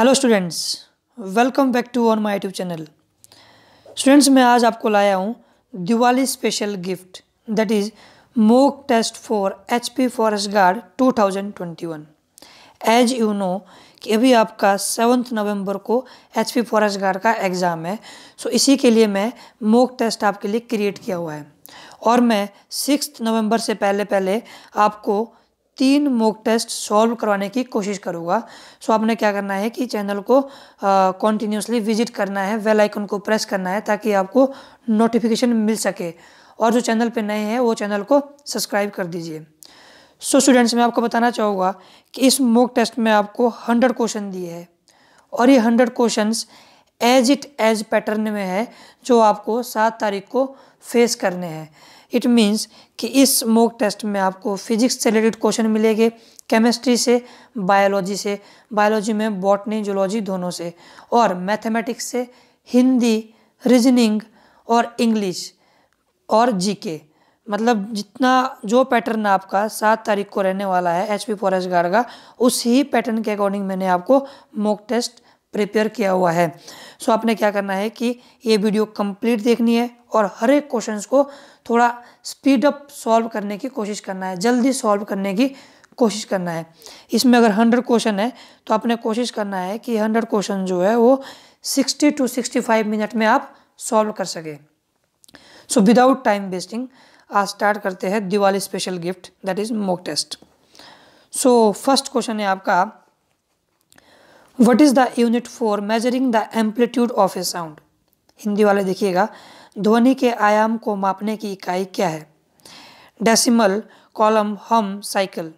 Hello students welcome back to on my YouTube channel students मैं आज आपको लाया हूँ Diwali special gift that is mock test for H P forest guard 2021 as you know कि अभी आपका सेवन्थ नवंबर को एच पी फॉरेस्ट गार्ड का एग्ज़ाम है सो so इसी के लिए मैं मोक टेस्ट आपके लिए क्रिएट किया हुआ है और मैं सिक्स नवम्बर से पहले पहले आपको तीन मोक टेस्ट सॉल्व करवाने की कोशिश करूँगा सो आपने क्या करना है कि चैनल को कॉन्टीन्यूसली विजिट करना है वेल आइकन को प्रेस करना है ताकि आपको नोटिफिकेशन मिल सके और जो चैनल पे नए हैं वो चैनल को सब्सक्राइब कर दीजिए सो so, स्टूडेंट्स मैं आपको बताना चाहूँगा कि इस मोक टेस्ट में आपको हंड्रेड क्वेश्चन दिए है और ये hundred question as it is pattern में है जो आपको सात तारीख को फेस करने हैं इट मीन्स कि इस मोक टेस्ट में आपको फिजिक्स से रिलेटेड क्वेश्चन मिलेंगे केमिस्ट्री से बायोलॉजी से बायोलॉजी में बॉटनी जोलॉजी दोनों से और मैथमेटिक्स से हिंदी रीजनिंग और इंग्लिश और जीके मतलब जितना जो पैटर्न आपका सात तारीख को रहने वाला है एच पी फॉरेस्ट गार्ड का ही पैटर्न के अकॉर्डिंग मैंने आपको मॉक टेस्ट प्रिपेयर किया हुआ है सो आपने क्या करना है कि ये वीडियो कंप्लीट देखनी है और हर एक क्वेश्चंस को थोड़ा स्पीड अप सॉल्व करने की कोशिश करना है जल्दी सॉल्व करने की कोशिश करना है इसमें अगर हंड्रेड क्वेश्चन है तो आपने कोशिश करना है कि हंड्रेड क्वेश्चन जो है वो sixty to sixty five minute में आप सॉल्व कर सकें सो विदाउट टाइम वेस्टिंग आज स्टार्ट करते हैं Diwali special gift that is mock test so first question है आपका what is the unit for measuring the amplitude of a sound Hindi वाले देखिएगा ध्वनि के आयाम को मापने की इकाई क्या है डेसिमल कॉलम हम साइकिल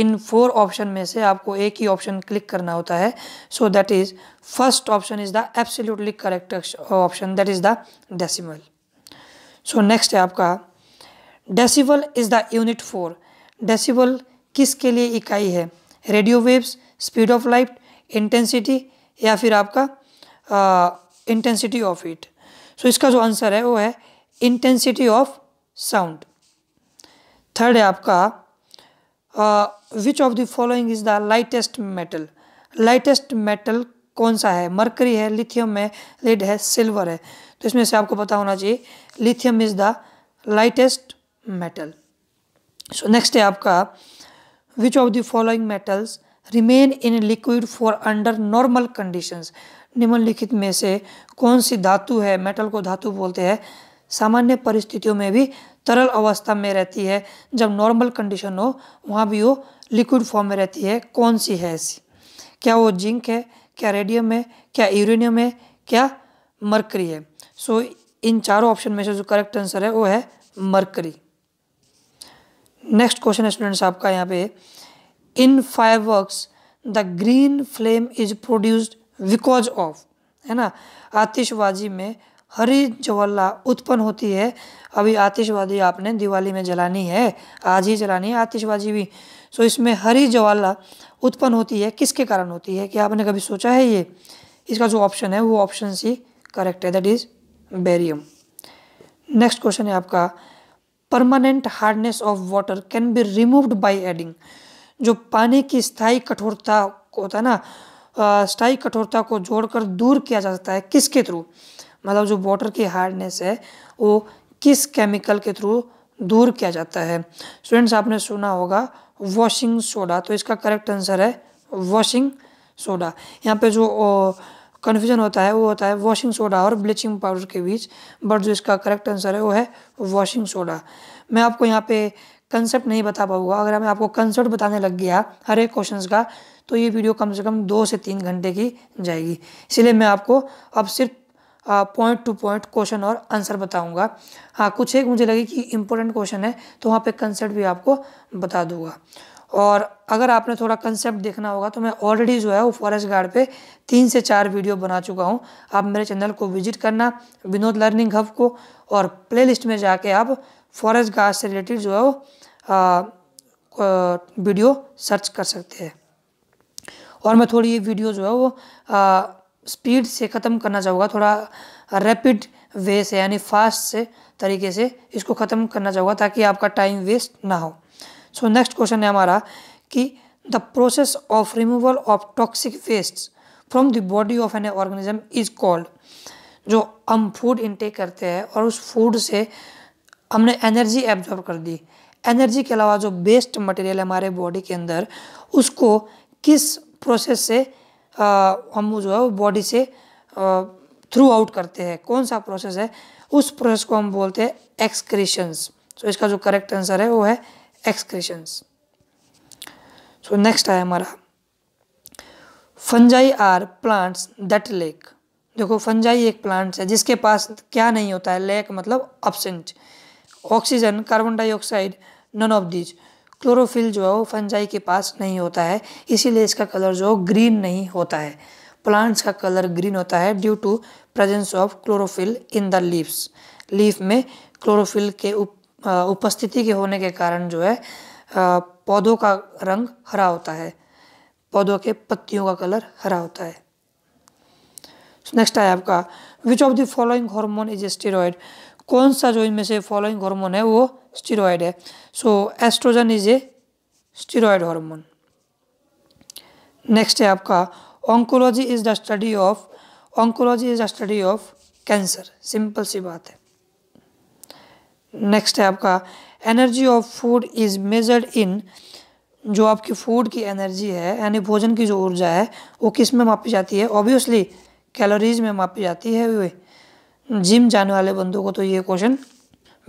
इन फोर ऑप्शन में से आपको एक ही ऑप्शन क्लिक करना होता है so that is first option is the absolutely correct option that is the decimal so next है आपका decibel is the unit for decibel किसके लिए इकाई है radio waves speed of light intensity या फिर आपका इंटेंसिटी ऑफ इट सो इसका जो आंसर है वो है इंटेंसिटी ऑफ साउंड थर्ड है आपका which of the following is the lightest metal lightest metal कौन सा है मरकरी है लिथियम है लेड है सिल्वर है तो इसमें से आपको पता होना चाहिए lithium is the lightest metal so next है आपका which of the following metals remain in liquid form under normal conditions निम्नलिखित में से कौन सी धातु है मेटल को धातु बोलते हैं सामान्य परिस्थितियों में भी तरल अवस्था में रहती है जब नॉर्मल कंडीशन हो वहाँ भी वो लिक्विड फॉर्म में रहती है कौन सी है ऐसी क्या वो जिंक है क्या रेडियम है क्या यूरेनियम है क्या मरकरी है सो so, इन चारों ऑप्शन में से जो करेक्ट आंसर है वो है मरकरी नेक्स्ट क्वेश्चन स्टूडेंट्स आपका यहाँ पे in fireworks the green flame is produced because of है ना आतिशबाजी में हरी ज्वाला उत्पन्न होती है अभी आतिशबाजी आपने दिवाली में जलानी है आज ही जलानी है आतिशबाजी भी सो इसमें हरी ज्वाला उत्पन्न होती है किसके कारण होती है क्या आपने कभी सोचा है ये इसका जो ऑप्शन है वो ऑप्शन सी करेक्ट है that is barium next question है आपका permanent hardness of water can be removed by adding जो पानी की स्थायी कठोरता होता है ना स्थायी कठोरता को जोड़कर दूर किया जा सकता है किसके थ्रू मतलब जो वाटर की हार्डनेस है वो किस केमिकल के थ्रू दूर किया जाता है स्टूडेंट्स आपने सुना होगा वॉशिंग सोडा तो इसका करेक्ट आंसर है वॉशिंग सोडा यहाँ पे जो कन्फ्यूजन होता है वो होता है वॉशिंग सोडा और ब्लीचिंग पाउडर के बीच बट जो इसका करेक्ट आंसर है वो है वॉशिंग सोडा मैं आपको यहाँ पे कंसेप्ट नहीं बता पाऊँगा अगर मैं आपको कंसेप्ट बताने लग गया हर एक क्वेश्चन का तो ये वीडियो कम से कम दो से तीन घंटे की जाएगी इसलिए मैं आपको अब सिर्फ पॉइंट टू पॉइंट क्वेश्चन और आंसर बताऊंगा हाँ कुछ एक मुझे लगे कि इंपॉर्टेंट क्वेश्चन है तो वहाँ पे कंसेप्ट भी आपको बता दूंगा और अगर आपने थोड़ा कंसेप्ट देखना होगा तो मैं ऑलरेडी जो है वो फॉरेस्ट गार्ड पे तीन से चार वीडियो बना चुका हूँ आप मेरे चैनल को विजिट करना विनोद लर्निंग हब को और प्ले में जाके आप फॉरेस्ट गार्ड से रिलेटेड जो है वो वीडियो सर्च कर सकते हैं और मैं थोड़ी ये वीडियो जो है वो स्पीड से ख़त्म करना चाहूँगा थोड़ा रैपिड वे से यानी फास्ट से तरीके से इसको ख़त्म करना चाहूँगा ताकि आपका टाइम वेस्ट ना हो सो नेक्स्ट क्वेश्चन है हमारा कि the process of removal of toxic waste from the body of an organism is called जो हम फूड इनटेक करते हैं और उस फूड से हमने एनर्जी एब्जॉर्ब कर दी एनर्जी के अलावा जो बेस्ट मटेरियल है हमारे बॉडी के अंदर उसको किस प्रोसेस से आ, हम जो है वो बॉडी से थ्रू आउट करते हैं कौन सा प्रोसेस है उस प्रोसेस को हम बोलते हैं एक्सक्रीशंस सो तो इसका जो करेक्ट आंसर है वो है एक्सक्रीशंस सो नेक्स्ट है हमारा fungi are plants that lack देखो फंजाई एक प्लांट्स है जिसके पास क्या नहीं होता है लेक मतलब absent oxygen carbon dioxide none of these chlorophyll जो है वो फंजाई के पास नहीं होता है इसीलिए इसका कलर जो ग्रीन नहीं होता है प्लांट्स का कलर ग्रीन होता है due to presence of chlorophyll in the leaves leaf में क्लोरोफिल के उप, उपस्थिति के होने के कारण जो है पौधों का रंग हरा होता है पौधों के पत्तियों का कलर हरा होता है नेक्स्ट है आपका which of the following hormone is steroid कौन सा जो इनमें से फॉलोइंग हार्मोन है वो steroid है so estrogen is a steroid hormone next है आपका oncology is the study of oncology is the study of cancer simple सी बात है next है आपका energy of food is measured in जो आपकी फूड की एनर्जी है यानी भोजन की जो ऊर्जा है वो किस में मापी जाती है ऑब्वियसली कैलोरीज में मापी जाती है जिम जाने वाले बंदों को तो ये क्वेश्चन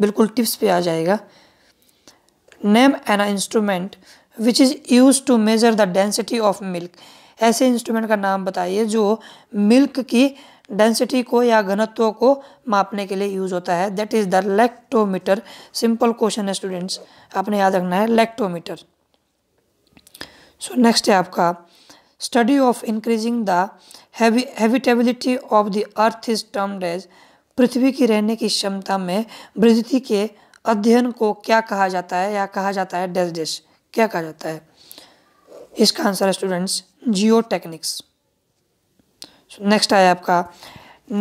बिल्कुल टिप्स पे आ जाएगा name an instrument which is use to measure the density of milk ऐसे इंस्ट्रूमेंट का नाम बताइए जो मिल्क की डेंसिटी को या घनत्व को मापने के लिए यूज़ होता है that is the lactometer simple question है स्टूडेंट्स आपने याद रखना है लेक्टोमीटर सो नेक्स्ट है आपका study of increasing the of the earth is term days पृथ्वी की रहने की क्षमता में वृद्धि के अध्ययन को क्या कहा जाता है या कहा जाता है डैश डैश क्या कहा जाता है इसका आंसर है स्टूडेंट्स जियो टेक्निक्स नेक्स्ट आया आपका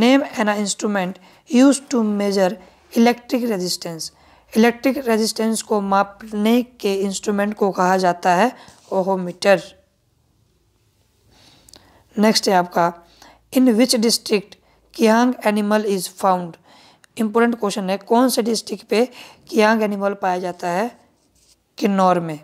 name an instrument use to measure electric resistance electric resistance को मापने के इंस्ट्रूमेंट को कहा जाता है ओहोमीटर नेक्स्ट है आपका in which district kiang animal is found important question है कौन से डिस्ट्रिक्ट पे कियांग एनिमल पाया जाता है किन्नौर में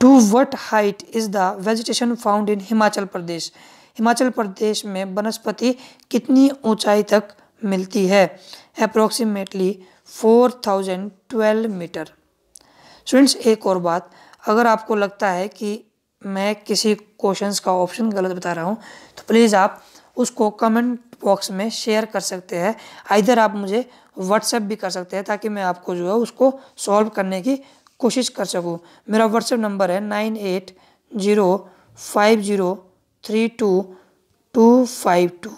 to what height is the vegetation found in Himachal Pradesh Himachal Pradesh में वनस्पति कितनी ऊंचाई तक मिलती है approximately four thousand twelve metre students एक और बात अगर आपको लगता है कि मैं किसी क्वेश्चंस का ऑप्शन गलत बता रहा हूँ तो प्लीज़ आप उसको कमेंट बॉक्स में शेयर कर सकते हैं आइधर आप मुझे व्हाट्सएप भी कर सकते हैं ताकि मैं आपको जो है उसको सॉल्व करने की कोशिश कर सकूँ मेरा व्हाट्सएप नंबर है nine eight zero five zero three two two five two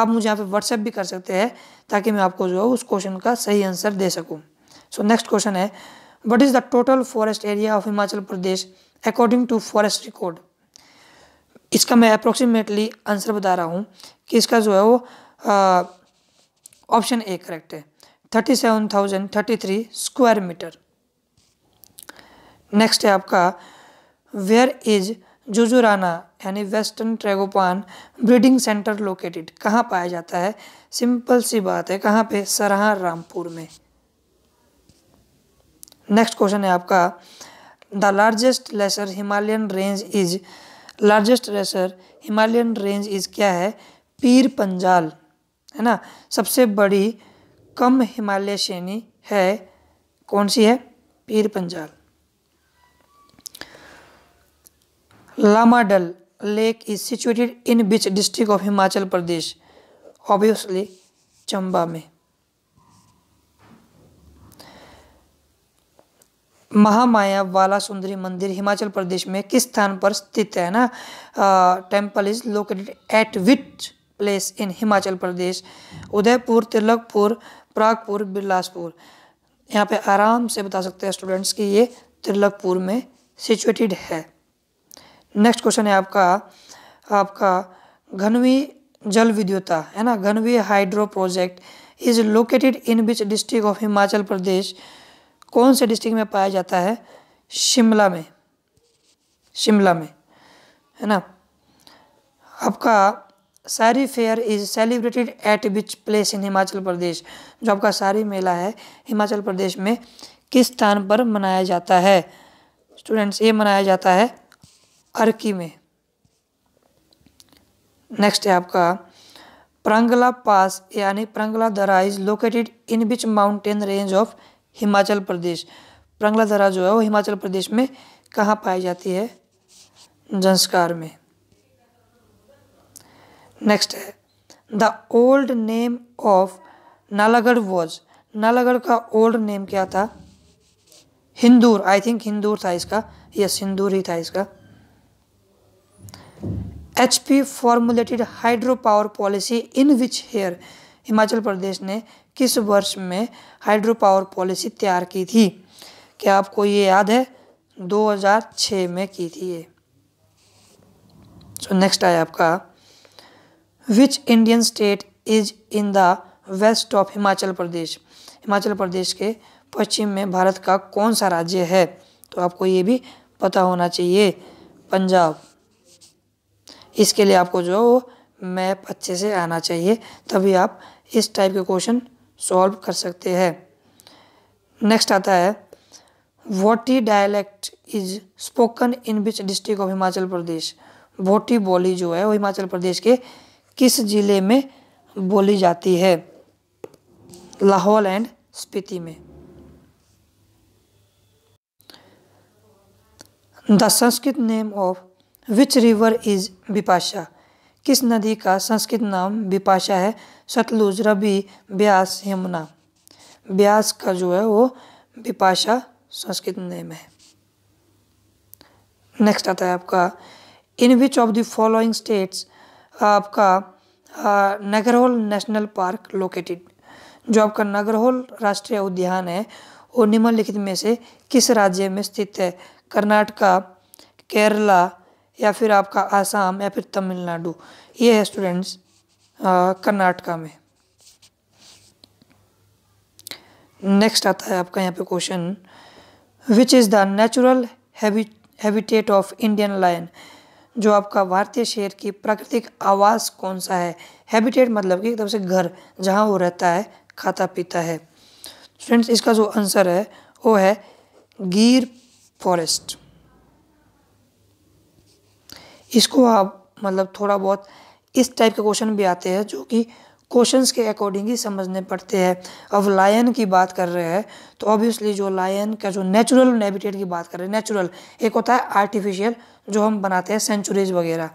आप मुझे यहाँ पे व्हाट्सएप भी कर सकते हैं ताकि मैं आपको जो है उस क्वेश्चन का सही आंसर दे सकूँ सो नेक्स्ट क्वेश्चन है what is the total forest area of Himachal Pradesh according to forest record इसका मैं अप्रोक्सीमेटली आंसर बता रहा हूँ कि इसका जो है वो ऑप्शन ए करेक्ट है thirty seven thousand thirty three square metre next है आपका वेयर इज जुजुराना यानी western tragopan breeding centre located कहाँ पाया जाता है सिंपल सी बात है कहाँ पे सरहा रामपुर में नेक्स्ट क्वेश्चन है आपका the largest lesser Himalayan range is largest lesser Himalayan range is क्या है पीर पंजाल है ना सबसे बड़ी कम हिमालय श्रेणी है कौन सी है Pir Panjal Lamadal lake is situated in which district of Himachal Pradesh obviously Chamba में महामाया वाला सुंदरी मंदिर हिमाचल प्रदेश में किस स्थान पर स्थित है ना temple is located at which place in Himachal Pradesh Udaipur Tilakpur Pragpur Bilaspur यहाँ पे आराम से बता सकते हैं स्टूडेंट्स कि ये तिलकपुर में सिचुएटेड है नेक्स्ट क्वेश्चन है आपका आपका घनवी जल विद्युता है ना Ghanvi hydro project is located in which district of Himachal Pradesh कौन से डिस्ट्रिक्ट में पाया जाता है शिमला में शिमला में है ना आपका Sari fair is celebrated at which place in Himachal Pradesh जो आपका सारी मेला है हिमाचल प्रदेश में किस स्थान पर मनाया जाता है स्टूडेंट्स ये मनाया जाता है अर्की में नेक्स्ट है आपका प्रंगला पास यानी प्रंगला दरा is located in which mountain range of Himachal Pradesh Prangla धरा जो है वो हिमाचल प्रदेश में कहाँ पाई जाती है जंस्कार में नेक्स्ट है the old name of Nalagarh was Nalagarh का ओल्ड नेम क्या था हिंदूर आई थिंक हिंदूर था इसका यस हिंदूर ही था इसका H P formulated hydro power policy in which year Himachal Pradesh ने किस वर्ष में हाइड्रो पावर पॉलिसी तैयार की थी क्या आपको ये याद है 2006 में की थी ये सो नेक्स्ट आया आपका which Indian state is in the west of Himachal Pradesh Himachal Pradesh के पश्चिम में भारत का कौन सा राज्य है तो आपको ये भी पता होना चाहिए पंजाब इसके लिए आपको जो मैप अच्छे से आना चाहिए तभी आप इस टाइप के क्वेश्चन सॉल्व कर सकते हैं नेक्स्ट आता है Bhoti dialect is spoken in which district of Himachal Pradesh Bhoti बोली जो है वो हिमाचल प्रदेश के किस ज़िले में बोली जाती है लाहौल एंड स्पीति में the Sanskrit name of which river is Bipasha किस नदी का संस्कृत नाम बिपाशा है सतलुज रवि ब्यास यमुना ब्यास का जो है वो विपाशा संस्कृत नेम है नेक्स्ट आता है आपका in which of the following states आपका नगरहोल नेशनल पार्क लोकेटेड जो आपका नगरहोल राष्ट्रीय उद्यान है वो निम्नलिखित में से किस राज्य में स्थित है कर्नाटका केरला या फिर आपका आसाम या फिर तमिलनाडु ये है स्टूडेंट्स कर्नाटका में नेक्स्ट आता है आपका यहाँ पे question which is the natural habitat of Indian lion जो आपका भारतीय शेर की प्राकृतिक आवास कौन सा है हैबिटेट मतलब कि एकदम से घर जहाँ वो रहता है खाता पीता है फ्रेंड्स इसका जो आंसर है वो है गिर फॉरेस्ट इसको आप मतलब थोड़ा बहुत इस टाइप के क्वेश्चन भी आते हैं जो कि क्वेश्चंस के अकॉर्डिंग ही समझने पड़ते हैं अब लायन की बात कर रहे हैं तो ऑब्वियसली जो लायन का जो नेचुरल नेबिटेट की बात कर रहे हैं नेचुरल एक होता है आर्टिफिशियल जो हम बनाते हैं सेंचुरीज वगैरह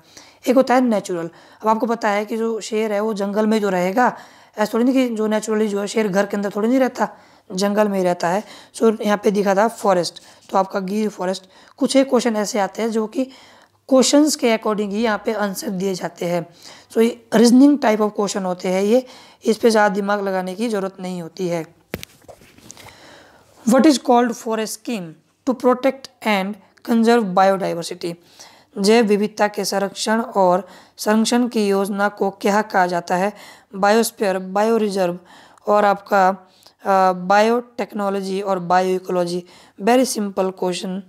एक होता है नेचुरल अब आपको पता है कि जो शेर है वो जंगल में जो रहेगा ऐसा थोड़ी नहीं कि जो नेचुरली जो है शेर घर के अंदर थोड़ी नहीं रहता जंगल में ही रहता है सो यहाँ पे दिखा था फॉरेस्ट तो आपका गिर फॉरेस्ट कुछ एक क्वेश्चन ऐसे आते हैं जो कि क्वेश्चंस के अकॉर्डिंग ही यहाँ पे आंसर दिए जाते हैं सो ये रीजनिंग टाइप ऑफ क्वेश्चन होते हैं ये इस पर ज़्यादा दिमाग लगाने की ज़रूरत नहीं होती है what is called for a scheme to protect and conserve biodiversity जैव विविधता के संरक्षण और संरक्षण की योजना को क्या कहा जाता है बायोस्पेयर बायो रिजर्व और आपका बायोटेक्नोलॉजी और bio ecology very simple question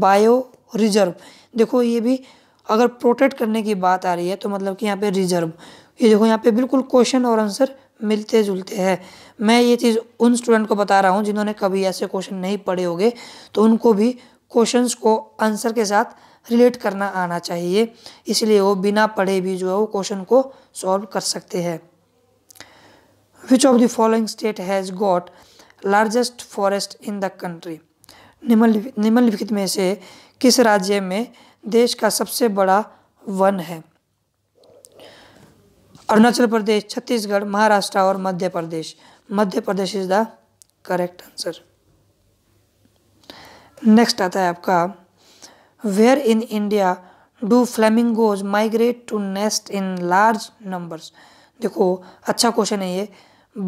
bio reserve देखो ये भी अगर प्रोटेक्ट करने की बात आ रही है तो मतलब कि यहाँ पे रिजर्व ये देखो यहाँ पे बिल्कुल क्वेश्चन और आंसर मिलते जुलते हैं मैं ये चीज़ उन स्टूडेंट को बता रहा हूँ जिन्होंने कभी ऐसे क्वेश्चन नहीं पढ़े होंगे तो उनको भी क्वेश्चंस को आंसर के साथ रिलेट करना आना चाहिए इसलिए वो बिना पढ़े भी जो है वो क्वेश्चन को सॉल्व कर सकते हैं which of the following state has got largest forest in the country निम्नलिखित में से किस राज्य में देश का सबसे बड़ा वन है अरुणाचल प्रदेश छत्तीसगढ़ महाराष्ट्र और Madhya Pradesh Madhya Pradesh is the correct answer next आता है आपका where in India do flamingos migrate to nest in large numbers देखो अच्छा क्वेश्चन है ये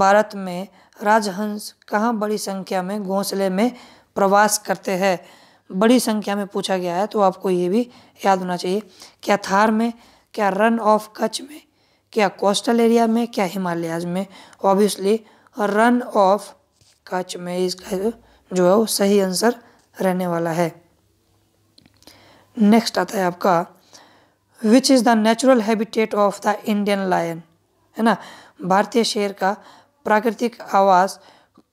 भारत में राजहंस कहाँ बड़ी संख्या में घोंसले में प्रवास करते हैं बड़ी संख्या में पूछा गया है तो आपको ये भी याद होना चाहिए क्या थार में क्या रन ऑफ कच्छ में क्या कोस्टल एरिया में क्या हिमालयाज में ऑब्वियसली रन ऑफ कच्छ में इसका जो है वो सही आंसर रहने वाला है नेक्स्ट आता है आपका which is the natural habitat of the Indian lion है ना भारतीय शेर का प्राकृतिक आवास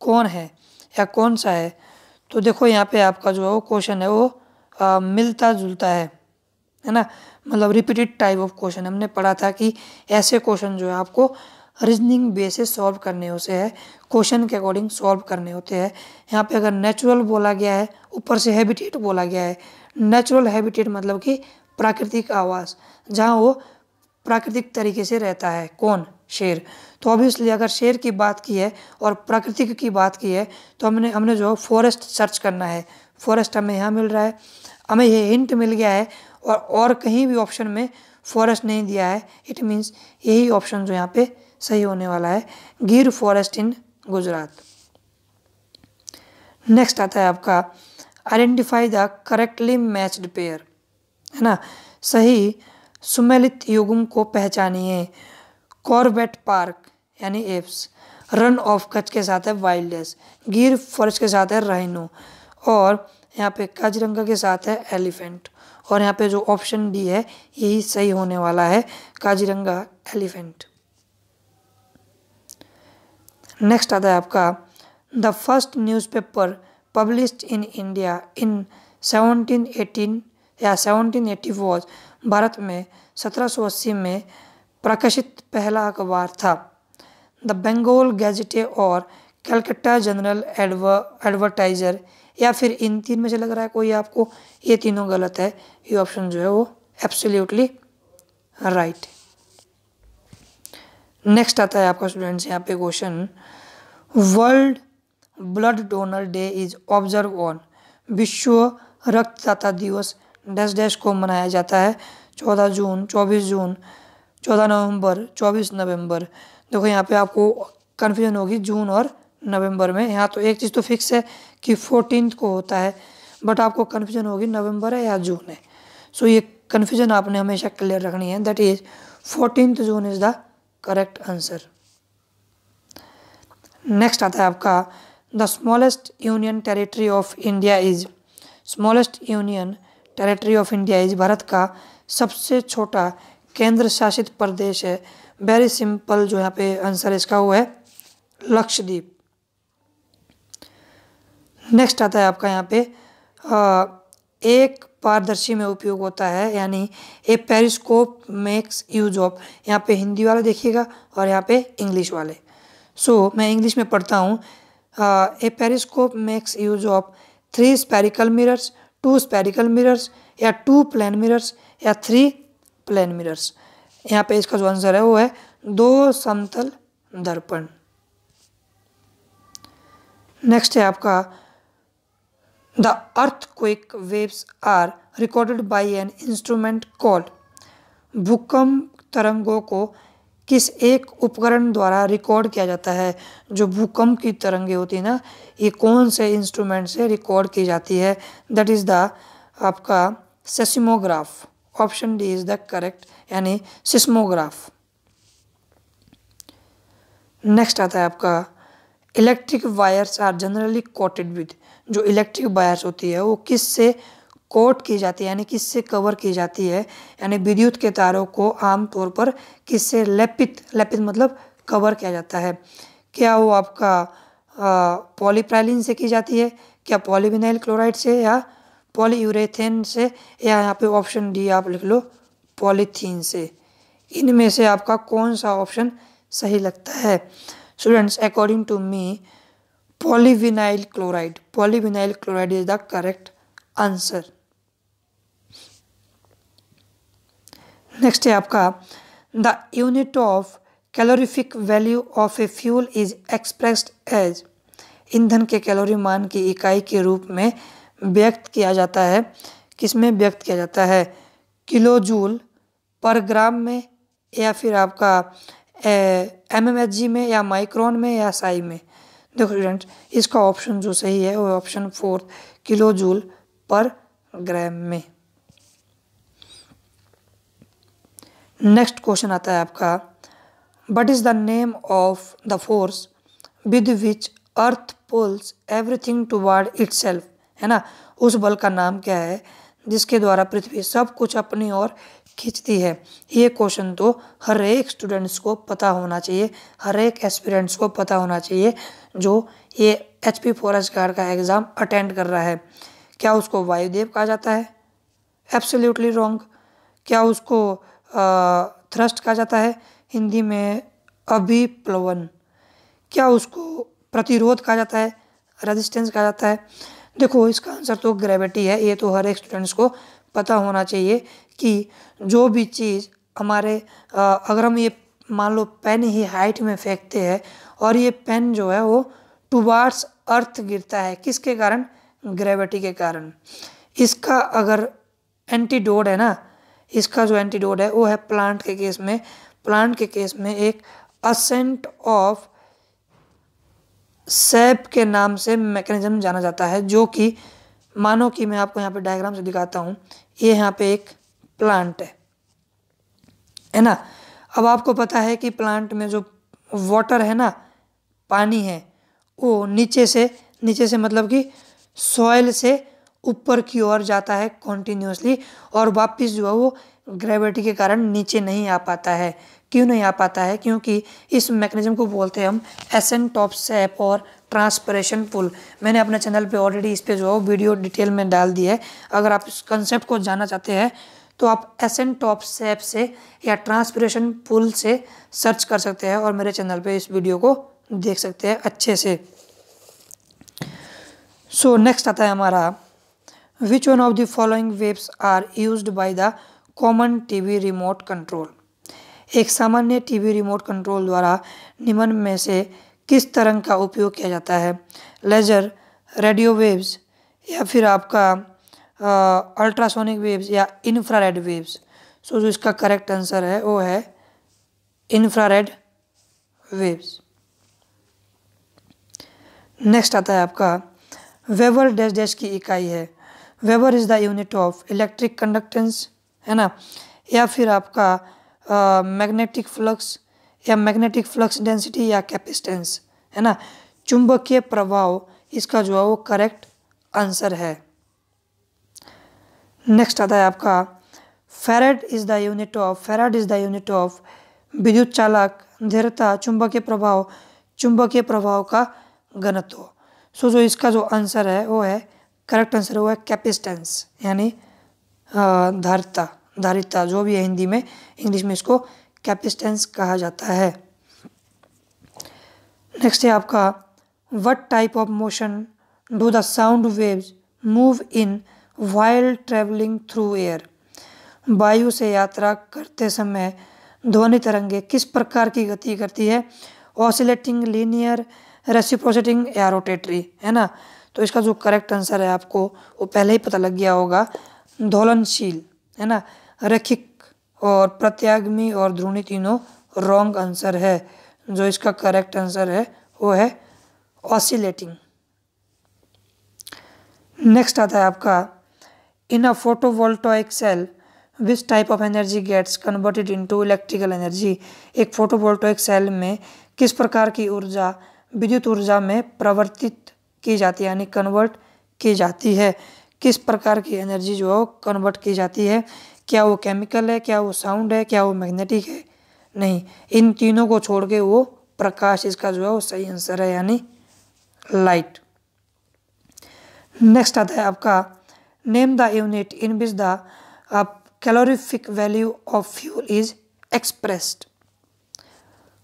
कौन है या कौन सा है तो देखो यहाँ पे आपका जो है वो क्वेश्चन है वो आ, मिलता जुलता है है ना मतलब रिपीटेड टाइप ऑफ क्वेश्चन हमने पढ़ा था कि ऐसे क्वेश्चन जो है आपको रीजनिंग बेसिस सॉल्व करने होते हैं क्वेश्चन के अकॉर्डिंग सॉल्व करने होते हैं यहाँ पे अगर नेचुरल बोला गया है ऊपर से हैबिटेट बोला गया है नेचुरल हैबिटेट मतलब कि प्राकृतिक आवास जहाँ वो प्राकृतिक तरीके से रहता है कौन शेर तो ऑब्वियसली अगर शेर की बात की है और प्राकृतिक की बात की है तो हमने हमने जो फॉरेस्ट सर्च करना है फॉरेस्ट हमें यहाँ मिल रहा है हमें ये हिंट मिल गया है और और कहीं भी ऑप्शन में फॉरेस्ट नहीं दिया है इट मीन्स यही ऑप्शन जो यहाँ पे सही होने वाला है गिर फॉरेस्ट इन गुजरात नेक्स्ट आता है आपका identify the correctly matched pair है ना सही सुमेलित युगम को पहचानिए कॉर्बेट पार्क यानी एप्स रन ऑफ कच के साथ है वाइल्ड एस गिर फर्श के साथ है राइनो और यहाँ पे काजीरंगा के साथ है एलिफेंट और यहाँ पे जो ऑप्शन डी है यही सही होने वाला है काजीरंगा एलिफेंट नेक्स्ट आता है आपका the first newspaper published in India in 1718 या 1780 वॉज भारत में 1780 में प्रकाशित पहला अखबार था द बंगाल गैजेटे और कैलकटा जनरल एडवर्टाइज़र या फिर इन तीन में से लग रहा है कोई आपको ये तीनों गलत है ये ऑप्शन जो है वो एब्सोल्यूटली राइट नेक्स्ट आता है आपका स्टूडेंट्स यहाँ पे question world blood donor day is observe on विश्व रक्तदाता दिवस डैश डैश को मनाया जाता है चौदह जून चौबीस जून चौदह नवंबर चौबीस नवंबर देखो यहाँ पे आपको कन्फ्यूजन होगी जून और नवंबर में यहाँ तो एक चीज़ तो फिक्स है कि फोर्टीन को होता है बट आपको कन्फ्यूजन होगी नवंबर है या जून है सो ये कन्फ्यूजन आपने हमेशा क्लियर रखनी है that is fourteen June is the correct answer next आता है आपका the smallest union territory of India is smallest union territory of India is भारत का सबसे छोटा केंद्र शासित प्रदेश है वेरी सिंपल जो यहाँ पे आंसर इसका वो है लक्षद्वीप नेक्स्ट आता है आपका यहाँ पे आ, एक पारदर्शी में उपयोग होता है यानी a periscope makes use of यहाँ पे हिंदी वाला देखिएगा और यहाँ पे इंग्लिश वाले सो so, मैं इंग्लिश में पढ़ता हूँ a periscope makes use of three spherical mirrors two spherical mirrors या टू प्लेन मिरर्स या थ्री प्लेन मिरर्स यहाँ पे इसका जो आंसर है वो है दो समतल दर्पण नेक्स्ट है आपका the earthquake waves are recorded by an instrument called भूकंप तरंगों को किस एक उपकरण द्वारा रिकॉर्ड किया जाता है जो भूकंप की तरंगे होती है ना ये कौन से इंस्ट्रूमेंट से रिकॉर्ड की जाती है दैट इज़ द आपका seismograph option D is the correct यानी सिस्मोग्राफ नेक्स्ट आता है आपका electric wires are generally coated with जो इलेक्ट्रिक वायर्स होती है वो किस से कोट की जाती है यानी किस से कवर की जाती है यानी विद्युत के तारों को आमतौर पर किस से लेपित लेपित मतलब कवर किया जाता है क्या वो आपका पॉलीप्रैलिन से की जाती है क्या पॉलीविनाइल क्लोराइड से या पॉलीयूरेथेन से या यहाँ पे ऑप्शन डी आप लिख लो पॉलीथीन से इनमें से आपका कौन सा ऑप्शन सही लगता है students according to me polyvinyl chloride polyvinyl chloride is the correct answer next है आपका the unit of calorific value of a fuel is expressed as ईंधन के कैलोरी मान की इकाई के रूप में व्यक्त किया जाता है किस में व्यक्त किया जाता है किलो जूल पर ग्राम में या फिर आपका एम एम एच जी में या माइक्रोन में या साई में देखो स्टूडेंट इसका ऑप्शन जो सही है वो ऑप्शन फोर्थ किलो जूल पर ग्राम में नेक्स्ट क्वेश्चन आता है आपका what is the name of the force with which earth pulls everything toward self है ना उस बल का नाम क्या है जिसके द्वारा पृथ्वी सब कुछ अपनी ओर खींचती है ये क्वेश्चन तो हर एक स्टूडेंट्स को पता होना चाहिए हर एक एस्पिरेंट्स को पता होना चाहिए जो ये एच पी फॉरेस्ट गार्ड का एग्ज़ाम अटेंड कर रहा है क्या उसको वायुदेव कहा जाता है एब्सोल्यूटली रॉन्ग क्या उसको आ, थ्रस्ट कहा जाता है हिंदी में अभिप्लवन क्या उसको प्रतिरोध कहा जाता है रेजिस्टेंस कहा जाता है देखो इसका आंसर तो ग्रेविटी है ये तो हर एक स्टूडेंट्स को पता होना चाहिए कि जो भी चीज़ हमारे अगर हम ये मान लो पेन ही हाइट में फेंकते हैं और ये पेन जो है वो टूबार्ड्स अर्थ गिरता है किसके कारण ग्रेविटी के कारण इसका अगर एंटीडोड है ना इसका जो एंटीडोड है वो है प्लांट के केस में प्लांट के केस में एक असेंट ऑफ सैप के नाम से मैकेनिज्म जाना जाता है जो कि मानो कि मैं आपको यहाँ पे डायग्राम से दिखाता हूँ ये यहाँ पे एक प्लांट है है ना अब आपको पता है कि प्लांट में जो वाटर है ना पानी है वो नीचे से नीचे से मतलब कि सॉयल से ऊपर की ओर जाता है कॉन्टीन्यूसली और वापस जो है वो ग्रेविटी के कारण नीचे नहीं आ पाता है क्यों नहीं आ पाता है क्योंकि इस मैकेनिज्म को बोलते हैं हम एसन टॉप सेप और ट्रांसपरेशन पुल मैंने अपने चैनल पे ऑलरेडी इस पर जो वीडियो डिटेल में डाल दी है अगर आप इस कंसेप्ट को जानना चाहते हैं तो आप एसन टॉप सेप से या ट्रांसपरेशन पुल से सर्च कर सकते हैं और मेरे चैनल पर इस वीडियो को देख सकते हैं अच्छे से सो so, नेक्स्ट आता है हमारा which one of the following waves are use by the common TV remote control एक सामान्य टीवी रिमोट कंट्रोल द्वारा निम्न में से किस तरंग का उपयोग किया जाता है लेजर रेडियो वेव्स या फिर आपका अल्ट्रासोनिक वेव्स या इन्फ्रारेड वेव्स सो जो इसका करेक्ट आंसर है वो है इन्फ्रारेड वेव्स नेक्स्ट आता है आपका वेवर डैश डैश की इकाई है weber is the unit of electric conductance है ना या फिर आपका मैग्नेटिक फ्लक्स या मैग्नेटिक फ्लक्स डेंसिटी या कैपेसिटेंस है ना चुंबकीय प्रभाव इसका जो है वो करेक्ट आंसर है नेक्स्ट आता है आपका farad is the unit of farad is the unit of विद्युत चालक धीरता चुंबकीय प्रभाव चुंबकीय प्रभाव का घनत्व सो जो इसका जो आंसर है वो है करेक्ट आंसर वो है कैपेसिटेंस यानी धारता धारिता जो भी है हिंदी में इंग्लिश में इसको कैपिस्टेंस कहा जाता है नेक्स्ट है आपका what type of motion do the sound waves move in while travelling through air वायु से यात्रा करते समय ध्वनि तरंगे किस प्रकार की गति करती है ऑसिलेटिंग लीनियर रेसिप्रोसिटिंग या रोटेटरी है ना तो इसका जो करेक्ट आंसर है आपको वो पहले ही पता लग गया होगा धोलनशील है ना रखिक और प्रत्यागमी और ध्रुणी तीनों रॉन्ग आंसर है जो इसका करेक्ट आंसर है वो है ऑसिलेटिंग नेक्स्ट आता है आपका in a photovoltaic cell which type of energy gets converted into electrical energy एक फोटोवोल्टोइक सेल में किस प्रकार की ऊर्जा विद्युत ऊर्जा में प्रवर्तित की जाती है यानी कन्वर्ट की जाती है किस प्रकार की एनर्जी जो है कन्वर्ट की जाती है क्या वो केमिकल है क्या वो साउंड है क्या वो मैग्नेटिक है नहीं इन तीनों को छोड़ के वो प्रकाश इसका जो है वो सही आंसर है यानी लाइट नेक्स्ट आता है आपका name the unit in which the calorific value of fuel is expressed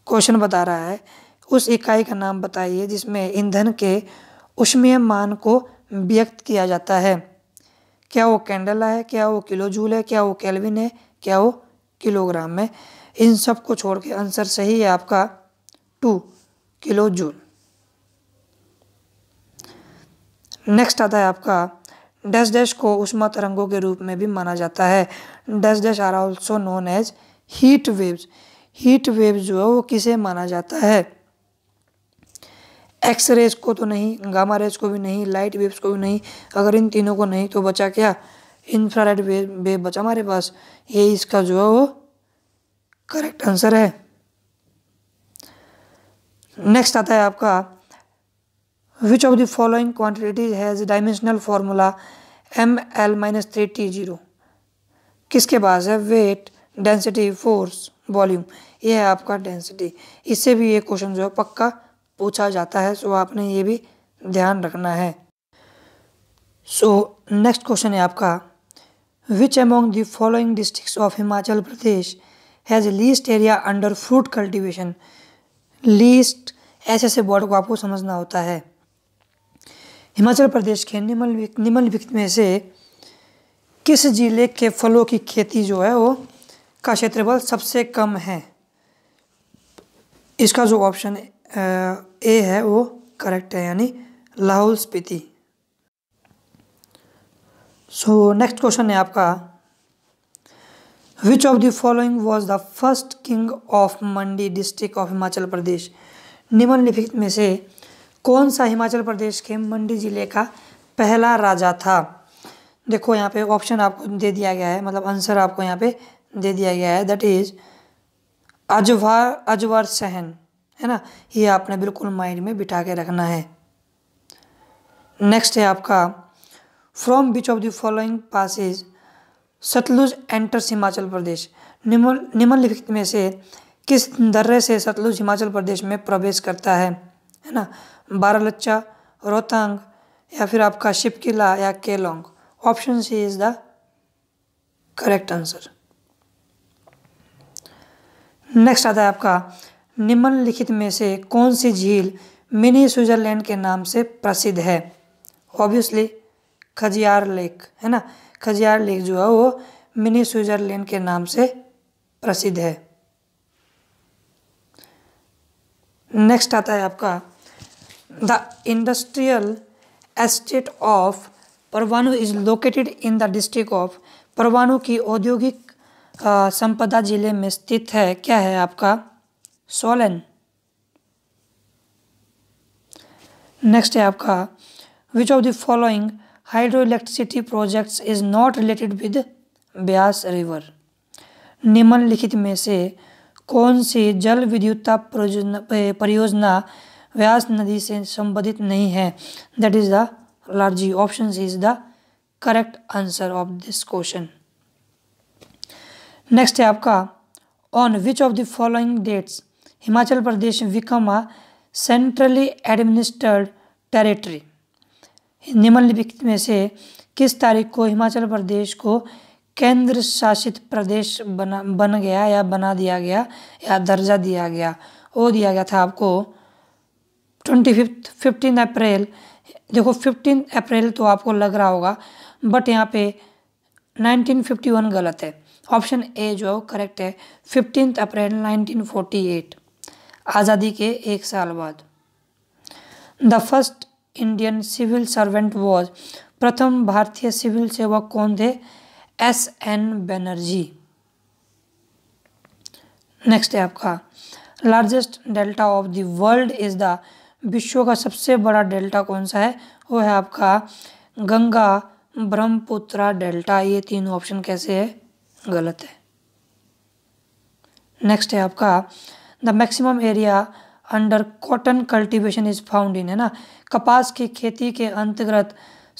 question बता रहा है उस इकाई का नाम बताइए जिसमें ईंधन के उष्मीय मान को व्यक्त किया जाता है क्या वो कैंडला है क्या वो किलो जूल है क्या वो कैलविन है क्या वो किलोग्राम है इन सब को छोड़ के आंसर सही है आपका टू किलो जूल नेक्स्ट आता है आपका डैश डैश को उष्मा तरंगों के रूप में भी माना जाता है dash dash are also known as heat waves heat waves जो है वो किसे माना जाता है एक्स रेज को तो नहीं गामा रेज को भी नहीं लाइट वेव्स को भी नहीं अगर इन तीनों को नहीं तो बचा क्या इंफ्रारेड वेव वेव बचा हमारे पास ये इसका जो है वो करेक्ट आंसर है नेक्स्ट आता है आपका which of the following quantities has dimensional formula M L minus three T zero किसके पास है वेट डेंसिटी फोर्स वॉल्यूम ये है आपका डेंसिटी इससे भी ये क्वेश्चन जो है पक्का पूछा जाता है सो आपने ये भी ध्यान रखना है सो नेक्स्ट क्वेश्चन है आपका which among the following districts of Himachal Pradesh has least area under fruit cultivation least ऐसे ऐसे वर्ड को आपको समझना होता है हिमाचल प्रदेश के निम्न निम्नलिखित में से किस जिले के फलों की खेती जो है वो का क्षेत्रफल सबसे कम है इसका जो ऑप्शन ए है वो करेक्ट है यानी Lahaul Spiti so next question है आपका which of the following was the first king of Mandi district of Himachal Pradesh निम्नलिखित में से कौन सा हिमाचल प्रदेश के मंडी जिले का पहला राजा था देखो यहाँ पे ऑप्शन आपको दे दिया गया है मतलब आंसर आपको यहाँ पे दे दिया गया है दैट इज अजवार अजवर सहन है ना ये आपने बिल्कुल माइंड में बिठा के रखना है नेक्स्ट है आपका from which of the following passes Sutlej enters Himachal Pradesh निम्नलिखित में से किस दर्रे से सतलुज हिमाचल प्रदेश में प्रवेश करता है है ना बारालच्चा रोहतांग या फिर आपका शिप किला या Keylong option C is the correct answer next आता है आपका निम्नलिखित में से कौन सी झील मिनी स्विट्ज़रलैंड के नाम से प्रसिद्ध है ऑब्वियसली खजियार लेक है ना खजियार लेक जो है वो मिनी स्विट्ज़रलैंड के नाम से प्रसिद्ध है नेक्स्ट आता है आपका the industrial estate of Parwanoo is located in the district of Parwanoo की औद्योगिक संपदा जिले में स्थित है क्या है आपका सोलन नेक्स्ट है आपका which of the following hydro electricity project is not related with Beas river निम्नलिखित में से कौन सी जल विद्युत परियोजना व्यास नदी से संबंधित नहीं है that is the Larji option is the correct answer of this question next है आपका on which of the following dates Himachal Pradesh become a centrally administered territory निम्नलिखित में से किस तारीख को हिमाचल प्रदेश को केंद्र शासित प्रदेश बना बन गया या बना दिया गया या दर्जा दिया गया वो दिया गया था आपको ट्वेंटी फिफ्थ फिफ्टीन अप्रैल देखो फिफ्टीन अप्रैल तो आपको लग रहा होगा बट यहाँ पे 1951 गलत है ऑप्शन ए जो करेक्ट है फिफ्टीन अप्रैल 1948 आज़ादी के एक साल बाद the first Indian civil servant was प्रथम भारतीय सिविल सेवक कौन थे एस एन बनर्जी नेक्स्ट है आपका largest delta of the world is the विश्व का सबसे बड़ा डेल्टा कौन सा है वो है आपका गंगा ब्रह्मपुत्रा डेल्टा ये तीन ऑप्शन कैसे है गलत है नेक्स्ट है आपका the maximum area under cotton cultivation is found in है ना कपास की खेती के अंतर्गत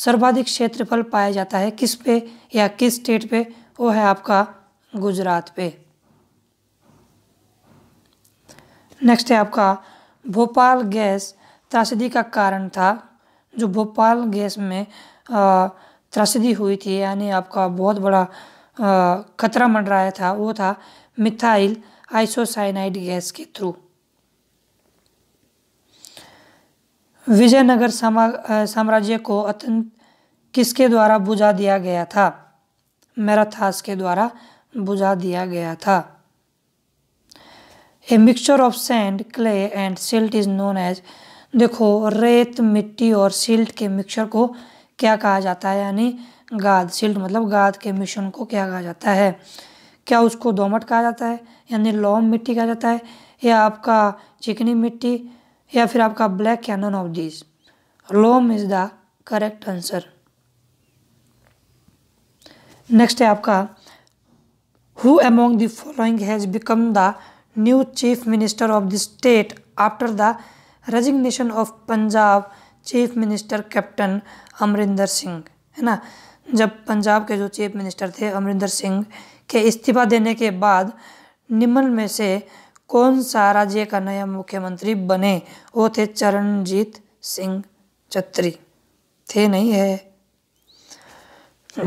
सर्वाधिक क्षेत्रफल पाया जाता है किस पे या किस स्टेट पे वो है आपका गुजरात पे नेक्स्ट है आपका भोपाल गैस त्रासदी का कारण था जो भोपाल गैस में त्रासदी हुई थी यानी आपका बहुत बड़ा खतरा मंडराया था वो था मिथाइल आइसोसाइनाइड गैस के थ्रू विजयनगर साम्राज्य को अत्यंत किसके द्वारा बुझा दिया गया था मैराथास के द्वारा बुझा दिया गया था a mixture of sand clay and silt is known as देखो रेत मिट्टी और सिल्ट के मिक्सचर को क्या कहा जाता है यानी गाद सिल्ट मतलब गाद के मिश्रण को क्या कहा जाता है क्या उसको दोमट कहा जाता है यानी लॉम मिट्टी कहा जाता है या आपका चिकनी मिट्टी या फिर आपका black can of this loam is the correct answer next है आपका who among the following has become the new chief minister of the state after the resignation of Punjab chief minister captain Amarinder Singh है ना जब पंजाब के जो चीफ मिनिस्टर थे अमरिंदर सिंह के इस्तीफा देने के बाद निम्न में से कौन सा राज्य का नया मुख्यमंत्री बने वो थे चरणजीत सिंह चत्री थे नहीं है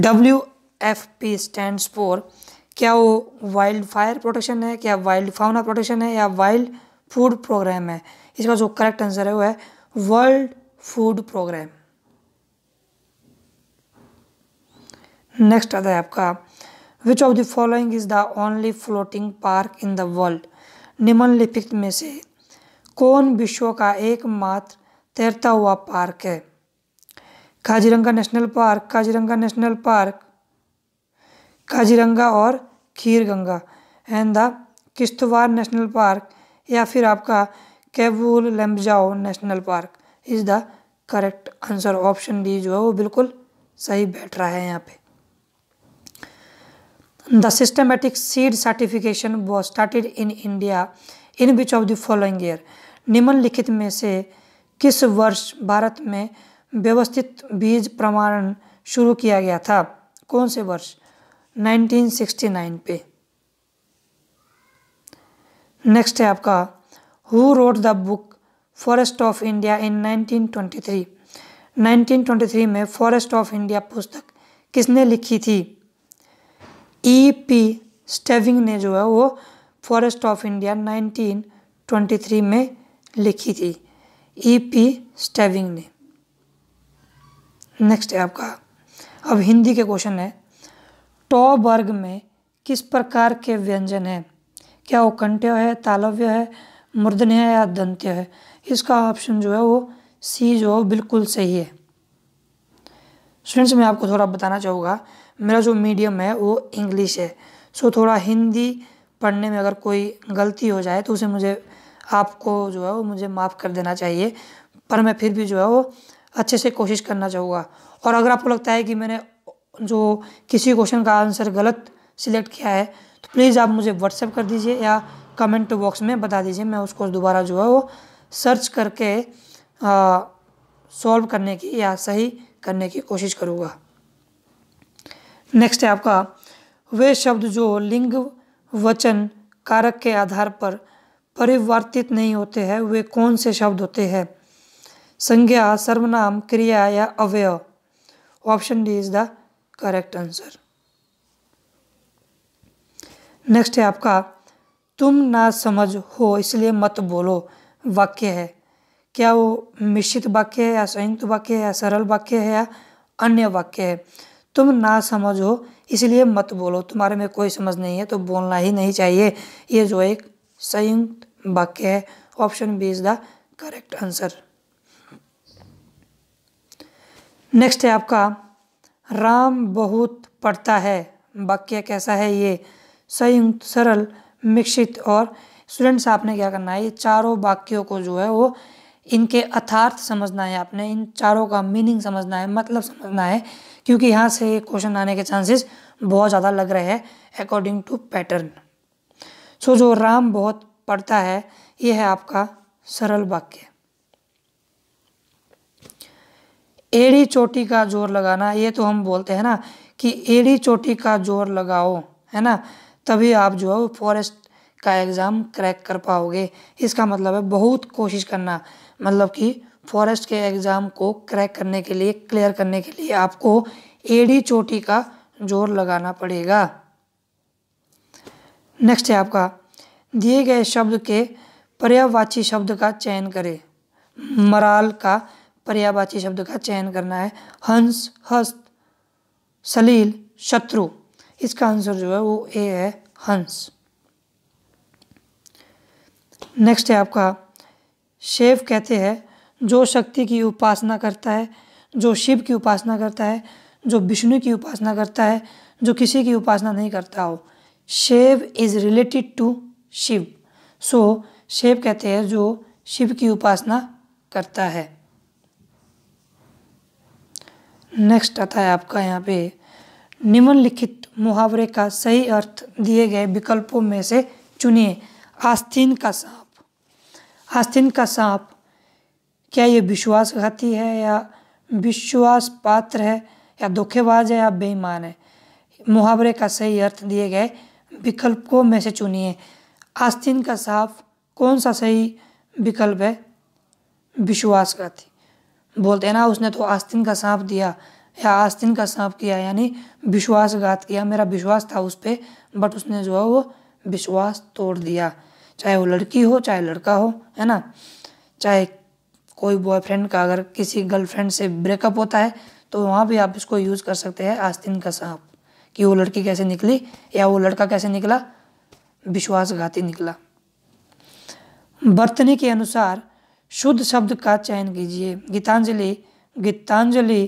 W F P stand for क्या वो वाइल्ड फायर प्रोटेक्शन है क्या वाइल्ड फाउना प्रोटेक्शन है या वाइल्ड फूड प्रोग्राम है इसका जो करेक्ट आंसर है वो है वर्ल्ड फूड प्रोग्राम नेक्स्ट आता है आपका which of the following is the only floating park in the world निम्नलिखित में से कौन विश्व का एकमात्र तैरता हुआ पार्क है Kaziranga national park Kaziranga national park Kaziranga और Khir Ganga and the Kishtwar national park या फिर आपका Keibul Lamjao national park is the correct answer option D जो है वो बिल्कुल सही बैठ रहा है यहाँ पे The systematic seed certification was started in India in which of the following year? निम्नलिखित में से किस वर्ष भारत में व्यवस्थित बीज प्रमाणन शुरू किया गया था कौन से वर्ष 1969 पे नेक्स्ट है आपका who wrote the book forest of India in 1923 1923 में फॉरेस्ट ऑफ इंडिया पुस्तक किसने लिखी थी ई पी स्टेविंग ने जो है वो फॉरेस्ट ऑफ इंडिया 1923 में लिखी थी ई पी स्टेविंग ने नेक्स्ट है आपका अब हिंदी के क्वेश्चन है टॉ वर्ग में किस प्रकार के व्यंजन हैं क्या वो कंट्य है तालव्य है मूर्धन्य है या दंत्य है इसका ऑप्शन जो है वो सी जो बिल्कुल सही है स्टूडेंट्स मैं आपको थोड़ा बताना चाहूँगा मेरा जो मीडियम है वो इंग्लिश है सो थोड़ा हिंदी पढ़ने में अगर कोई गलती हो जाए तो उसे मुझे आपको जो है वो मुझे माफ़ कर देना चाहिए पर मैं फिर भी जो है वो अच्छे से कोशिश करना चाहूँगा और अगर आपको लगता है कि मैंने जो किसी क्वेश्चन का आंसर गलत सिलेक्ट किया है तो प्लीज़ आप मुझे व्हाट्सएप कर दीजिए या कमेंट बॉक्स में बता दीजिए मैं उसको दोबारा जो है वो सर्च करके सॉल्व करने की या सही करने की कोशिश करूँगा नेक्स्ट है आपका वे शब्द जो लिंग वचन कारक के आधार पर परिवर्तित नहीं होते हैं वे कौन से शब्द होते हैं संज्ञा सर्वनाम क्रिया या अवय option D is the correct answer next है आपका तुम ना समझ हो इसलिए मत बोलो वाक्य है क्या वो मिश्रित वाक्य है या संयुक्त वाक्य है या सरल वाक्य है या अन्य वाक्य है तुम ना समझ इसलिए मत बोलो तुम्हारे में कोई समझ नहीं है तो बोलना ही नहीं चाहिए ये जो एक संयुक्त वाक्य है option B is the correct answer next है आपका राम बहुत पढ़ता है वाक्य कैसा है ये संयुक्त सरल मिश्रित और स्टूडेंट्स आपने क्या करना है ये चारों वाक्यों को जो है वो इनके अर्थार्थ समझना है आपने इन चारों का मीनिंग समझना है मतलब समझना है क्योंकि यहाँ से क्वेश्चन आने के चांसेस बहुत ज़्यादा लग रहे हैं अकॉर्डिंग टू पैटर्न सो जो राम बहुत पढ़ता है ये है आपका सरल वाक्य एड़ी चोटी का जोर लगाना ये तो हम बोलते हैं ना कि एड़ी चोटी का जोर लगाओ है ना तभी आप जो है फॉरेस्ट का एग्ज़ाम क्रैक कर पाओगे इसका मतलब है बहुत कोशिश करना मतलब कि फॉरेस्ट के एग्ज़ाम को क्रैक करने के लिए क्लियर करने के लिए आपको एडी चोटी का जोर लगाना पड़ेगा नेक्स्ट है आपका दिए गए शब्द के पर्यावाची शब्द का चयन करें मराल का पर्यावाची शब्द का चयन करना है हंस हस्त सलील शत्रु इसका आंसर जो है वो ए है हंस नेक्स्ट है आपका शेव कहते हैं जो शक्ति की उपासना करता है जो शिव की उपासना करता है जो विष्णु की उपासना करता है जो किसी की उपासना नहीं करता हो Shiv is related to Shiv so Shiv कहते हैं जो शिव की उपासना करता है नेक्स्ट आता है आपका यहाँ पे निम्नलिखित मुहावरे का सही अर्थ दिए गए विकल्पों में से चुनिए आस्तीन का सांप आस्तीन का सांप क्या ये विश्वासघाती है या विश्वास पात्र है या धोखेबाज है या बेईमान है मुहावरे का सही अर्थ दिए गए विकल्पों में से चुनिए आस्तीन का साफ कौन सा सही विकल्प है विश्वासघाती बोलते हैं ना उसने तो आस्तीन का सांप दिया या आस्तीन का सांप किया यानी विश्वासघात किया मेरा विश्वास था उस पर बट उसने जो है वो विश्वास तोड़ दिया चाहे वो लड़की हो चाहे लड़का हो है ना चाहे कोई बॉयफ्रेंड का अगर किसी गर्लफ्रेंड से ब्रेकअप होता है तो वहाँ भी आप इसको यूज़ कर सकते हैं आस्तीन का सांप कि वो लड़की कैसे निकली या वो लड़का कैसे निकला विश्वासघाती निकला बर्तनी के अनुसार शुद्ध शब्द का चयन कीजिए गीतांजलि गीतांजलि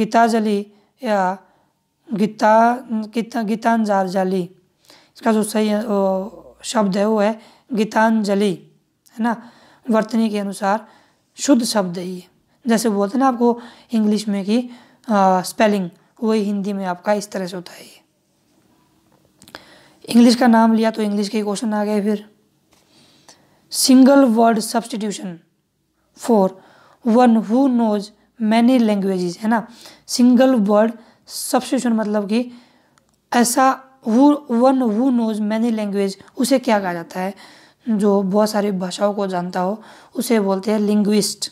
गीताजलि या गीता गीता गीतांजारजलि इसका जो सही शब्द है वो है गीतांजलि है ना वर्तनी के अनुसार शुद्ध शब्द है ये जैसे बोलते ना आपको इंग्लिश में कि स्पेलिंग वही हिंदी में आपका इस तरह से होता है ये इंग्लिश का नाम लिया तो इंग्लिश के क्वेश्चन आ गए फिर single word substitution for one who knows many language है ना सिंगल वर्ड सब्सटीट्यूशन मतलब कि ऐसा one who knows many language उसे क्या कहा जाता है जो बहुत सारी भाषाओं को जानता हो उसे बोलते हैं लिंग्विस्ट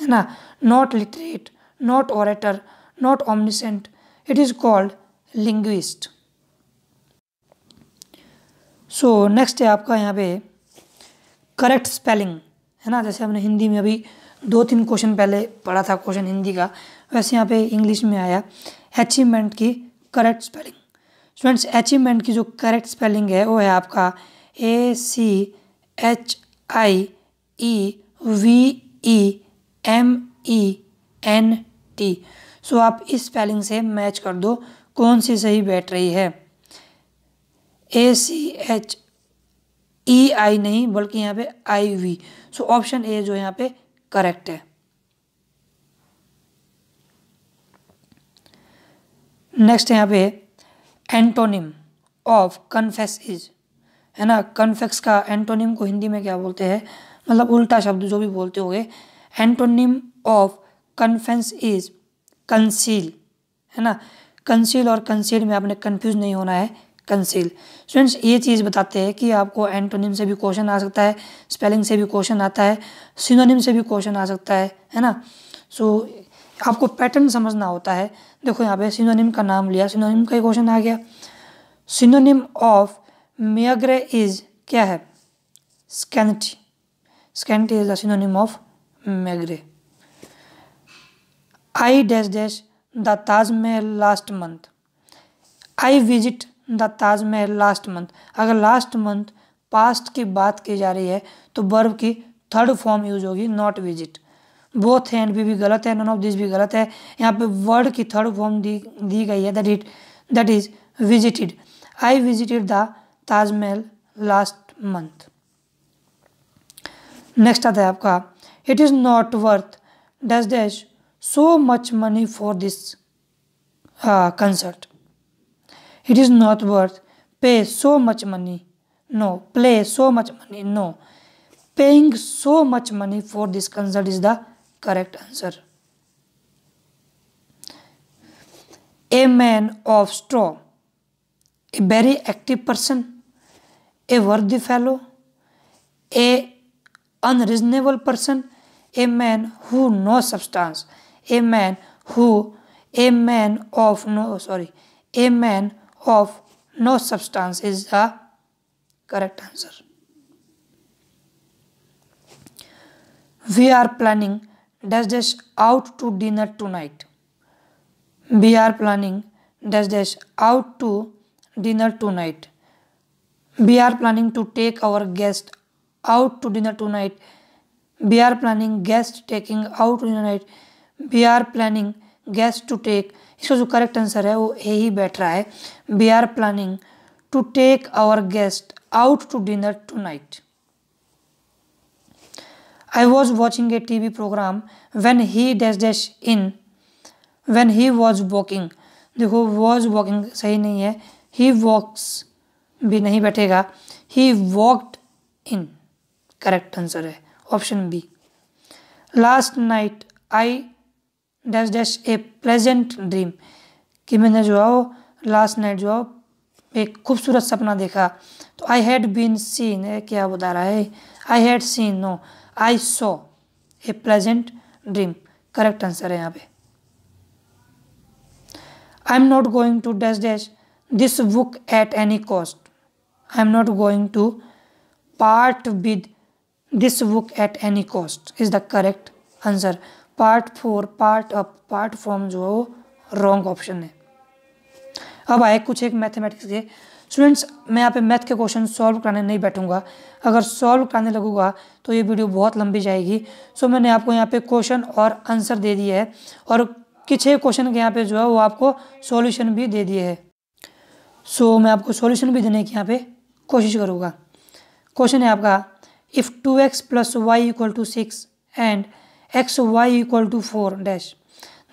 है ना not literate not orator not omniscient it is called linguist so next है आपका यहाँ पे करेक्ट स्पेलिंग है ना जैसे हमने हिंदी में अभी दो तीन क्वेश्चन पहले पढ़ा था क्वेश्चन हिंदी का वैसे यहाँ पे इंग्लिश में आया अचीवमेंट की करेक्ट स्पेलिंग स्टूडेंट्स अचीवमेंट की जो करेक्ट स्पेलिंग है वो है आपका A C H I E V E M E N T so आप इस स्पेलिंग से मैच कर दो कौन सी सही बैठ रही है ए सी एच ई आई नहीं बल्कि यहाँ पे आई वी सो ऑप्शन ए जो यहाँ पे करेक्ट है नेक्स्ट यहाँ पे एंटोनिम ऑफ कन्फेस इज है ना कन्फेक्स का एंटोनिम को हिंदी में क्या बोलते हैं मतलब उल्टा शब्द जो भी बोलते होंगे antonym of confess is conceal है ना कंसील और कंसील में आपने कंफ्यूज नहीं होना है कंसील स्टूडेंट्स ये चीज़ बताते हैं कि आपको एंटोनिम से भी क्वेश्चन आ सकता है स्पेलिंग से भी क्वेश्चन आता है सिनोनिम से भी क्वेश्चन आ सकता है है ना सो so, आपको पैटर्न समझना होता है देखो यहाँ पे सिनोनिम का नाम लिया सिनोनिम का ही क्वेश्चन आ गया सिनोनिम ऑफ मेयग्रे इज क्या है scanty scanty is the synonym of meagre I dash dash the Taj Mahal last month I visit the Taj Mahal last month अगर लास्ट मंथ पास्ट की बात की जा रही है तो बर्ब की थर्ड फॉर्म यूज होगी नॉट विजिट बोथ एंड भी भी गलत है नॉन ऑफ दिस भी गलत है यहाँ पे वर्ड की थर्ड फॉर्म दी दी गई है that it that is visited I visited the Taj Mahal last month next आता है आपका it is not worth does dash so much money for this concert it is not worth pay so much money no play so much money no paying so much money for this concert is the correct answer a man of straw a very active person a worthy fellow, a unreasonable person, a man who no substance, a man who a man of no sorry, a man of no substance is the correct answer. We are planning dash dash out to dinner tonight. We are planning dash dash out to dinner tonight. we are planning to take our guest out to dinner tonight we are planning guest taking out to dinner tonight we are planning guest to take इसका जो correct answer है वो ए ही बैठ रहा है we are planning to take our guest out to dinner tonight I was watching a T V programme when he dash dash in when he was walking देखो was walking सही नहीं है he walks भी नहीं बैठेगा he walked in correct answer है option B last night I dash dash a pleasant dream कि मैंने जो है लास्ट नाइट जो है एक खूबसूरत सपना देखा तो आई हैड बीन सीन है क्या बता रहा है I had seen no I saw a pleasant dream correct answer है यहाँ पे I am not going to dash dash this book at any cost I am not going to part with this book at any cost is the correct answer part for part up part from जो है वो wrong option है अब आए कुछ एक mathematics के students मैं यहाँ पे मैथ के क्वेश्चन सॉल्व कराने नहीं बैठूंगा अगर सॉल्व कराने लगूंगा तो ये वीडियो बहुत लंबी जाएगी सो मैंने आपको यहाँ पे क्वेश्चन और आंसर दे दिया है और किसी क्वेश्चन के यहाँ पे जो है वो आपको सॉल्यूशन भी दे दिए है सो मैं आपको सॉल्यूशन भी देने की यहाँ पे कोशिश करूँगा क्वेश्चन है आपका if two x plus y equal to six and x y equal to four dash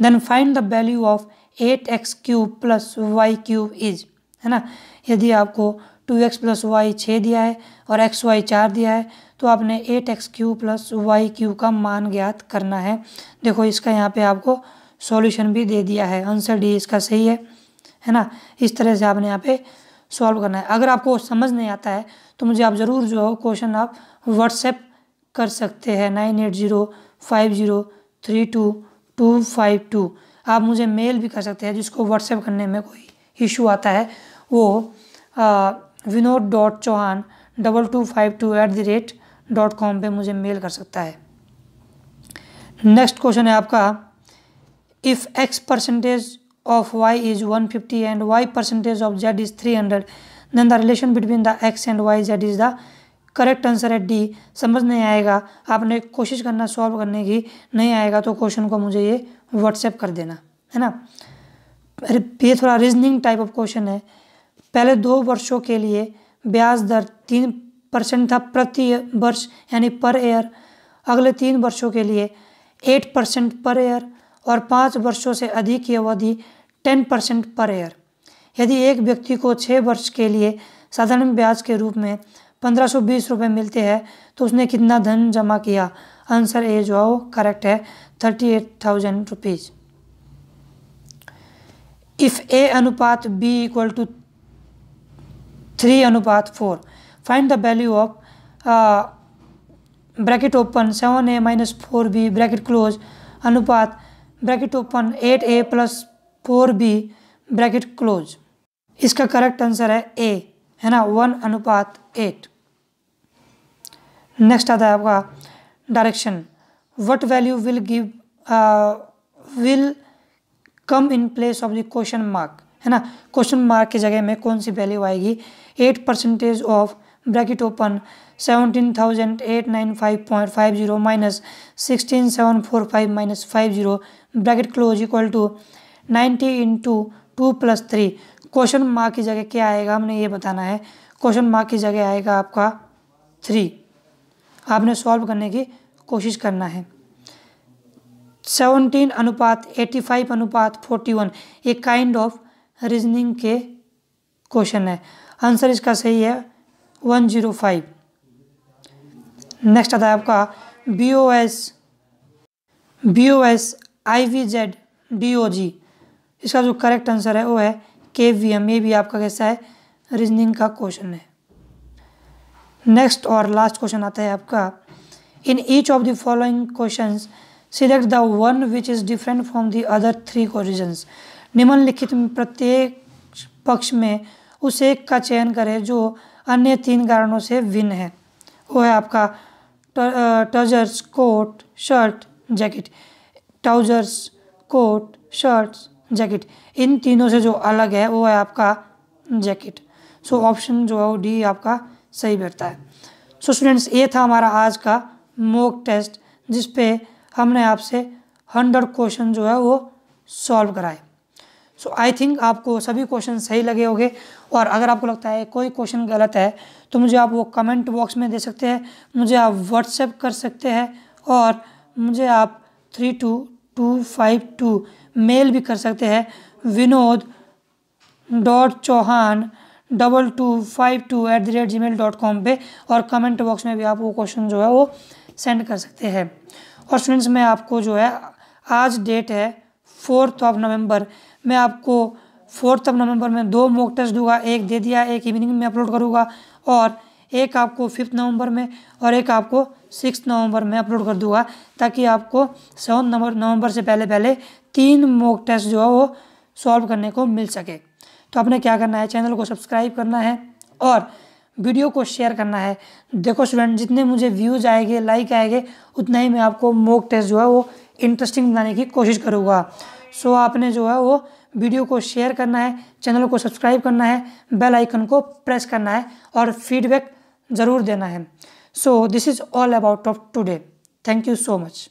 then find the value of eight x cube plus y cube is है ना यदि आपको टू एक्स प्लस वाई छः दिया है और x Y चार दिया है तो आपने eight x cube plus y cube का मान ज्ञात करना है देखो इसका यहाँ पे आपको सॉल्यूशन भी दे दिया है आंसर डी इसका सही है है ना इस तरह से आपने यहाँ पे सॉल्व करना है अगर आपको समझ नहीं आता है तो मुझे आप ज़रूर जो हो क्वेश्चन आप व्हाट्सएप कर सकते हैं nine eight zero five zero three two two five two आप मुझे मेल भी कर सकते हैं जिसको व्हाट्सएप करने में कोई इशू आता है वो Vinod dot Chauhan double two five two at the rate dot com पर मुझे मेल कर सकता है नेक्स्ट क्वेश्चन है आपका if x percentage of y is 150 and y percentage of z is 300 then the relation between the x and y z is the correct answer है D समझ नहीं आएगा आपने कोशिश करना सॉल्व करने की नहीं आएगा तो क्वेश्चन को मुझे ये व्हाट्सएप कर देना है ना ये थोड़ा रीजनिंग टाइप ऑफ क्वेश्चन है पहले दो वर्षों के लिए ब्याज दर तीन परसेंट था प्रति वर्ष यानी पर ईयर अगले तीन वर्षों के लिए एट परसेंट पर ईयर और पाँच वर्षों से अधिक की अवधि टेन परसेंट पर ईयर यदि एक व्यक्ति को छः वर्ष के लिए साधारण ब्याज के रूप में पंद्रह सौ बीस रुपये मिलते हैं तो उसने कितना धन जमा किया आंसर ए जो है वो करेक्ट है thirty eight thousand rupees if a अनुपात बी इक्वल टू थ्री अनुपात four find the value of bracket open seven a minus four b bracket close अनुपात bracket open eight a plus four b bracket close इसका correct answer है A है ना one अनुपात eight next आता है आपका direction what value will give will come in place of the question mark है ना क्वेश्चन मार्क की जगह में कौन सी वैल्यू आएगी eight percentage of bracket open seventeen thousand eight nine five point five zero minus sixteen seven four five minus five zero bracket close equal to ninety into two plus three question mark की जगह क्या आएगा हमने ये बताना है question mark की जगह आएगा आपका थ्री आपने सॉल्व करने की कोशिश करना है सेवनटीन अनुपात एटी फाइव अनुपात फोर्टी वन ये काइंड ऑफ रीजनिंग के क्वेश्चन है आंसर इसका सही है वन जीरो फाइव नेक्स्ट आता है आपका B O S B O S I V Z D O G इसका जो करेक्ट आंसर है वो है के वी एम ये भी आपका कैसा है रीजनिंग का क्वेश्चन है नेक्स्ट और लास्ट क्वेश्चन आता है आपका in each of the following question select the one which is different from the other three question निम्नलिखित प्रत्येक पक्ष में उस एक का चयन करें जो अन्य तीन कारणों से भिन्न है वो है आपका trousers coat shirt jacket trousers coat shirts jacket इन तीनों से जो अलग है वो है आपका जैकेट सो ऑप्शन जो है वो डी आपका सही बैठता है सो so, स्टूडेंट्स ये था हमारा आज का मोक टेस्ट जिस पे हमने आपसे हंड्रेड क्वेश्चन जो है वो सॉल्व कराए सो आई थिंक आपको सभी क्वेश्चन सही लगे होंगे और अगर आपको लगता है कोई क्वेश्चन गलत है तो मुझे आप वो कमेंट बॉक्स में दे सकते हैं मुझे आप व्हाट्सएप कर सकते हैं और मुझे आप three two two five two mail भी कर सकते हैं Vinod dot Chauhan double two five two at the rate Gmail dot com पर और कमेंट बॉक्स में भी आप वो क्वेश्चन जो है वो सेंड कर सकते हैं और स्टूडेंट्स मैं आपको जो है आज डेट है फोर्थ ऑफ नवंबर मैं आपको फोर्थ ऑफ नवंबर में दो मॉक टेस्ट दूंगा एक दे दिया एक इवनिंग में अपलोड करूँगा और एक आपको फिफ्थ नवंबर में और एक आपको सिक्स नवंबर में अपलोड कर दूंगा ताकि आपको सेवन नवंबर नवंबर से पहले पहले तीन मॉक टेस्ट जो है वो सॉल्व करने को मिल सके तो आपने क्या करना है चैनल को सब्सक्राइब करना है और वीडियो को शेयर करना है देखो स्टूडेंट जितने मुझे व्यूज़ आएंगे लाइक आएंगे उतना ही मैं आपको मॉक टेस्ट जो है वो इंटरेस्टिंग बनाने की कोशिश करूँगा सो आपने जो है वो वीडियो को शेयर करना है चैनल को सब्सक्राइब करना है बेल आइकन को प्रेस करना है और फीडबैक ज़रूर देना है so this is all about of today thank you so much